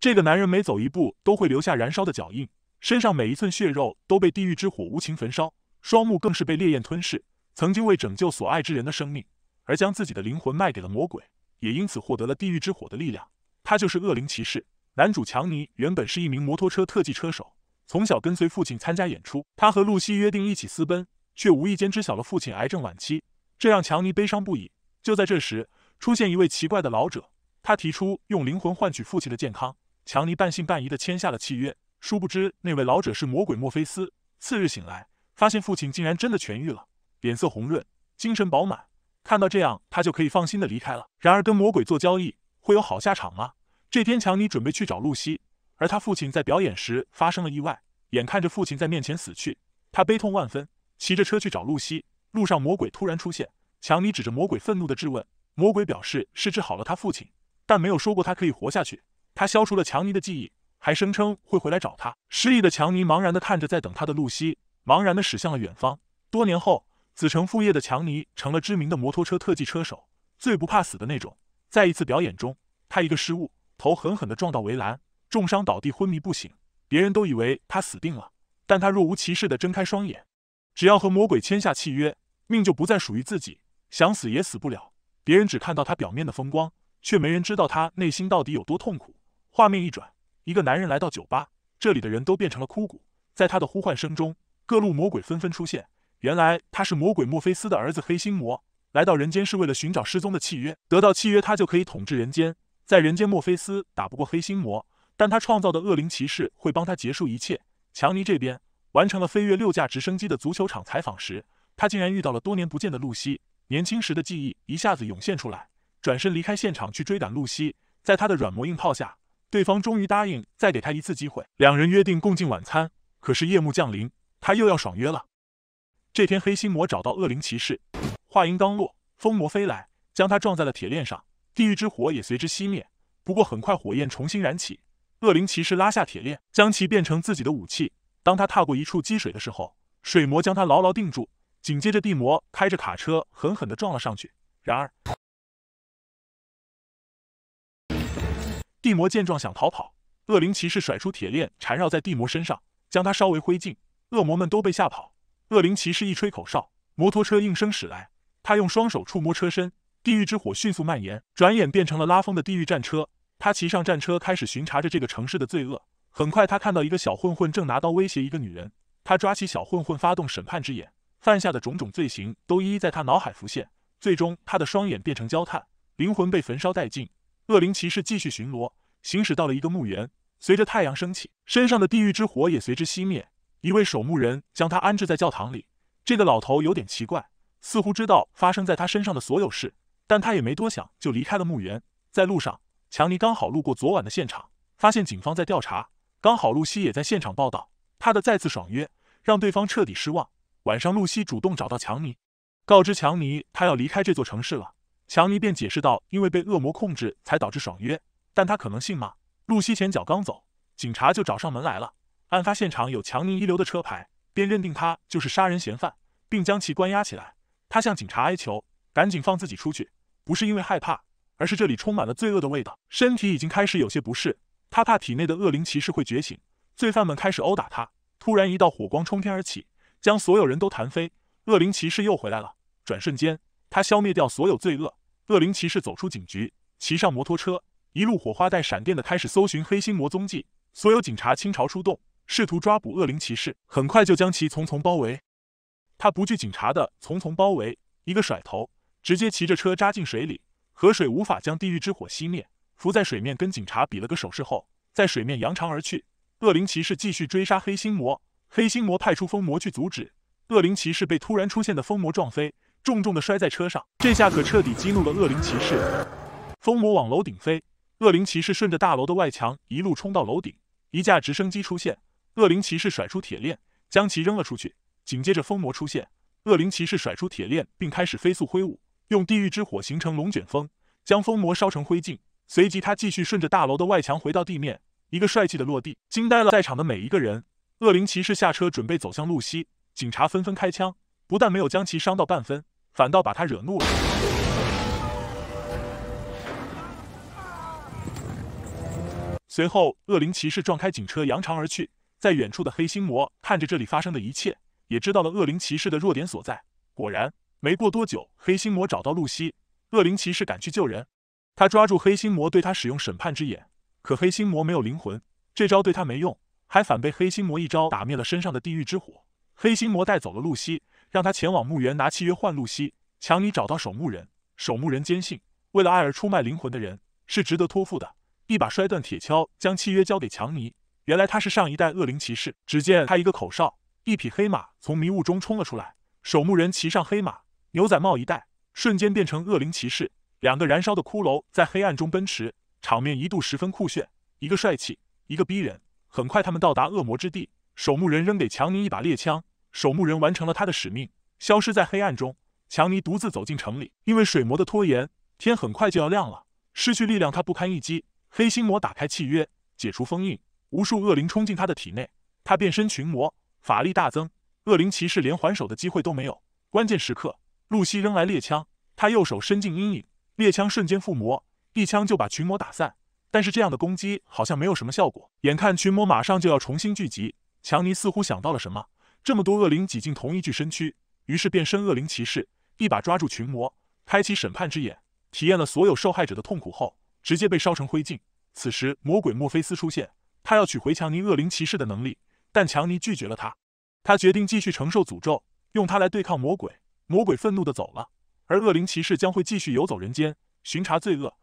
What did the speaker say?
这个男人每走一步都会留下燃烧的脚印，身上每一寸血肉都被地狱之火无情焚烧，双目更是被烈焰吞噬。曾经为拯救所爱之人的生命而将自己的灵魂卖给了魔鬼，也因此获得了地狱之火的力量。他就是恶灵骑士男主强尼。原本是一名摩托车特技车手，从小跟随父亲参加演出。他和露西约定一起私奔，却无意间知晓了父亲癌症晚期，这让强尼悲伤不已。就在这时，出现一位奇怪的老者，他提出用灵魂换取父亲的健康。强尼半信半疑地签下了契约，殊不知那位老者是魔鬼墨菲斯。次日醒来，发现父亲竟然真的痊愈了，脸色红润，精神饱满。看到这样，他就可以放心地离开了。然而，跟魔鬼做交易会有好下场吗？这天，强尼准备去找露西，而他父亲在表演时发生了意外，眼看着父亲在面前死去，他悲痛万分，骑着车去找露西。路上，魔鬼突然出现，强尼指着魔鬼愤怒地质问，魔鬼表示是治好了他父亲，但没有说过他可以活下去。他消除了强尼的记忆，还声称会回来找他。失忆的强尼茫然地看着在等他的露西，茫然地驶向了远方。多年后，子承父业的强尼成了知名的摩托车特技车手，最不怕死的那种。在一次表演中，他一个失误，头狠狠地撞到围栏，重伤倒地昏迷不醒。别人都以为他死定了，但他若无其事地睁开双眼。只要和魔鬼签下契约，命就不再属于自己，想死也死不了。别人只看到他表面的风光，却没人知道他内心到底有多痛苦。画面一转，一个男人来到酒吧，这里的人都变成了枯骨。在他的呼唤声中，各路魔鬼纷纷出现。原来他是魔鬼墨菲斯的儿子黑心魔，来到人间是为了寻找失踪的契约。得到契约，他就可以统治人间。在人间，墨菲斯打不过黑心魔，但他创造的恶灵骑士会帮他结束一切。强尼这边完成了飞跃六架直升机的足球场采访时，他竟然遇到了多年不见的露西。年轻时的记忆一下子涌现出来，转身离开现场去追赶露西。在他的软磨硬泡下，对方终于答应再给他一次机会，两人约定共进晚餐。可是夜幕降临，他又要爽约了。这天，黑心魔找到恶灵骑士，话音刚落，风魔飞来，将他撞在了铁链上，地狱之火也随之熄灭。不过很快火焰重新燃起，恶灵骑士拉下铁链，将其变成自己的武器。当他踏过一处积水的时候，水魔将他牢牢定住。紧接着地魔开着卡车狠狠的撞了上去，然而。地魔见状想逃跑，恶灵骑士甩出铁链缠绕在地魔身上，将他烧为灰烬。恶魔们都被吓跑。恶灵骑士一吹口哨，摩托车应声驶来。他用双手触摸车身，地狱之火迅速蔓延，转眼变成了拉风的地狱战车。他骑上战车，开始巡查着这个城市的罪恶。很快，他看到一个小混混正拿刀威胁一个女人。他抓起小混混，发动审判之眼，犯下的种种罪行都一一在他脑海浮现。最终，他的双眼变成焦炭，灵魂被焚烧殆尽。恶灵骑士继续巡逻。行驶到了一个墓园，随着太阳升起，身上的地狱之火也随之熄灭。一位守墓人将他安置在教堂里。这个老头有点奇怪，似乎知道发生在他身上的所有事，但他也没多想就离开了墓园。在路上，强尼刚好路过昨晚的现场，发现警方在调查。刚好露西也在现场报道，他的再次爽约让对方彻底失望。晚上，露西主动找到强尼，告知强尼他要离开这座城市了。强尼便解释道，因为被恶魔控制才导致爽约。但他可能信吗？露西前脚刚走，警察就找上门来了。案发现场有强尼遗留的车牌，便认定他就是杀人嫌犯，并将其关押起来。他向警察哀求，赶紧放自己出去，不是因为害怕，而是这里充满了罪恶的味道，身体已经开始有些不适。他怕体内的恶灵骑士会觉醒。罪犯们开始殴打他，突然一道火光冲天而起，将所有人都弹飞。恶灵骑士又回来了。转瞬间，他消灭掉所有罪恶。恶灵骑士走出警局，骑上摩托车。一路火花带闪电的开始搜寻黑心魔踪迹，所有警察倾巢出动，试图抓捕恶灵骑士，很快就将其重重包围。他不惧警察的重重包围，一个甩头，直接骑着车扎进水里。河水无法将地狱之火熄灭，浮在水面跟警察比了个手势后，在水面扬长而去。恶灵骑士继续追杀黑心魔，黑心魔派出风魔去阻止，恶灵骑士被突然出现的风魔撞飞，重重的摔在车上。这下可彻底激怒了恶灵骑士，风魔往楼顶飞。恶灵骑士顺着大楼的外墙一路冲到楼顶，一架直升机出现，恶灵骑士甩出铁链将其扔了出去。紧接着，疯魔出现，恶灵骑士甩出铁链并开始飞速挥舞，用地狱之火形成龙卷风，将疯魔烧成灰烬。随即，他继续顺着大楼的外墙回到地面，一个帅气的落地，惊呆了在场的每一个人。恶灵骑士下车准备走向露西，警察纷纷开枪，不但没有将其伤到半分，反倒把他惹怒了。随后，恶灵骑士撞开警车，扬长而去。在远处的黑心魔看着这里发生的一切，也知道了恶灵骑士的弱点所在。果然，没过多久，黑心魔找到露西，恶灵骑士赶去救人。他抓住黑心魔，对他使用审判之眼，可黑心魔没有灵魂，这招对他没用，还反被黑心魔一招打灭了身上的地狱之火。黑心魔带走了露西，让他前往墓园拿契约换露西。强尼找到守墓人，守墓人坚信，为了爱而出卖灵魂的人是值得托付的。一把摔断铁锹，将契约交给强尼。原来他是上一代恶灵骑士。只见他一个口哨，一匹黑马从迷雾中冲了出来。守墓人骑上黑马，牛仔帽一戴，瞬间变成恶灵骑士。两个燃烧的骷髅在黑暗中奔驰，场面一度十分酷炫。一个帅气，一个逼人。很快，他们到达恶魔之地。守墓人扔给强尼一把猎枪。守墓人完成了他的使命，消失在黑暗中。强尼独自走进城里。因为水魔的拖延，天很快就要亮了。失去力量，他不堪一击。黑心魔打开契约，解除封印，无数恶灵冲进他的体内，他变身群魔，法力大增，恶灵骑士连还手的机会都没有。关键时刻，露西扔来猎枪，他右手伸进阴影，猎枪瞬间附魔，一枪就把群魔打散。但是这样的攻击好像没有什么效果，眼看群魔马上就要重新聚集，强尼似乎想到了什么，这么多恶灵挤进同一具身躯，于是变身恶灵骑士，一把抓住群魔，开启审判之眼，体验了所有受害者的痛苦后。直接被烧成灰烬。此时，魔鬼墨菲斯出现，他要取回强尼恶灵骑士的能力，但强尼拒绝了他。他决定继续承受诅咒，用它来对抗魔鬼。魔鬼愤怒的走了，而恶灵骑士将会继续游走人间，巡查罪恶。